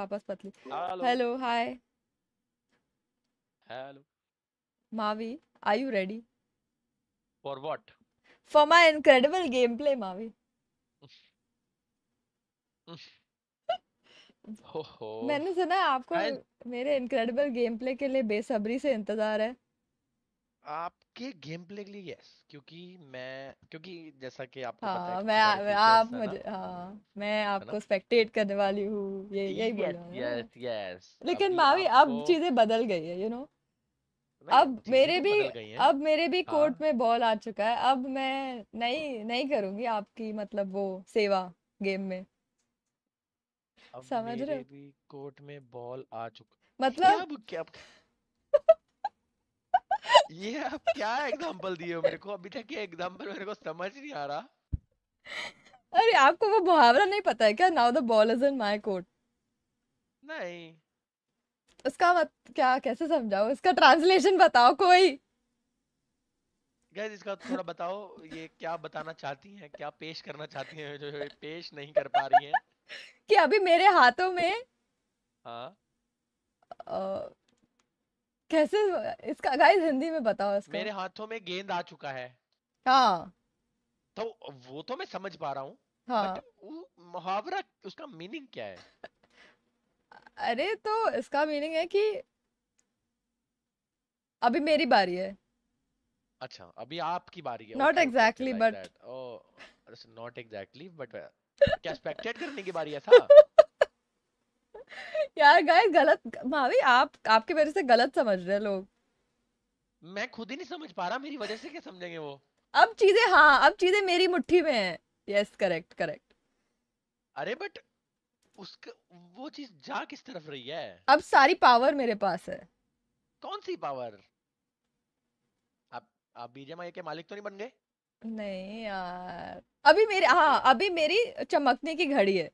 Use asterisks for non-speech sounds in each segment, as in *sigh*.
वापस पतली hello hi hello Mavi are you ready for what for my incredible game play Mavi *laughs* मैंने सुना है आपको मेरे इनक्रेडिबल गेम प्ले के लिए बेसब्री से इंतजार है आपके गेम प्ले के लिए यस क्योंकि मैं क्योंकि जैसा कि आपको हाँ, पता है हाँ, मैं, आ, मैं आप मुझे हाँ मैं आपको स्पेक्टेट करने वाली हूँ ये यही बोल रहा हूँ यस यस लेकिन मावी अब चीजें बदल गई है यू नो अब मेरे तो भी अब मेरे भी हाँ। कोर्ट में बॉल आ चुका है अब मैं नहीं नहीं करूंगी आपकी मतलब वो सेवा गेम में समझ रहे कोर्ट में बॉल आ चुका मतलब क्या, ये आप क्या एग्जांपल दिए हो मेरे को अभी तक ये एग्जांपल मेरे को समझ नहीं आ रहा अरे आपको वो मुहावरा नहीं पता है क्या now the ball is in my court नहीं उसका मत क्या कैसे समझाओ इसका ट्रांसलेशन बताओ कोई गाइस इसका थोड़ा बताओ ये क्या बताना चाहती हैं क्या पेश करना चाहती हैं जो, जो पेश नहीं कर पा रही हैं *laughs* कि अभी मेरे हाथों में हां कैसे इसका गाइस हिंदी में बताओ इसको मेरे हाथों में गेंद आ चुका है हाँ तो वो तो मैं समझ पा रहा हूँ हाँ मुहावरा उसका मीनिंग क्या है *laughs* अरे तो इसका मीनिंग है कि अभी मेरी बारी है अच्छा अभी आपकी बारी है not exactly but not exactly but क्या एक्सपेक्टेड *laughs* करने की बारी है था यार गाइस गलत भाभी आप आपके वजह से गलत समझ रहे हैं लोग मैं खुद ही नहीं समझ पा रहा मेरी वजह से क्या समझेंगे वो अब चीजें हाँ अब चीजें मेरी मुट्ठी में है यस करेक्ट करेक्ट अरे बट उसका वो चीज जा किस तरफ रही है अब सारी पावर मेरे पास है कौन सी पावर आप आप बीजेमआई के मालिक तो नहीं बन गए नहीं यार अभी मेरे हाँ अभी मेरी चमकने की घड़ी है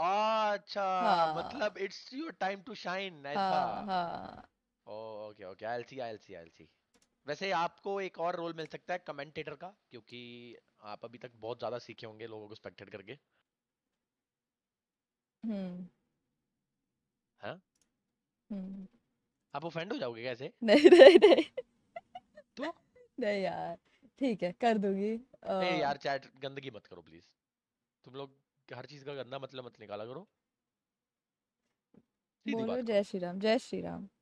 अच्छा हाँ। मतलब it's your time to shine ऐसा okay okay I see I see I see वैसे आपको एक और रोल मिल सकता है कमेंटेटर का क्योंकि आप अभी तक बहुत ज्यादा सीखे होंगे लोगों को स्पेक्टेट करके हम्म हाँ हम्म आप ऑफेंड हो जाओगे कैसे *laughs* नहीं नहीं नहीं तो नहीं यार ठीक है कर दूंगी नहीं यार चैट गंदगी मत करो प्लीज तुम लोग हर चीज का गंदा मतलब मत निकाला करो बोलो जय श्री राम जय श्री राम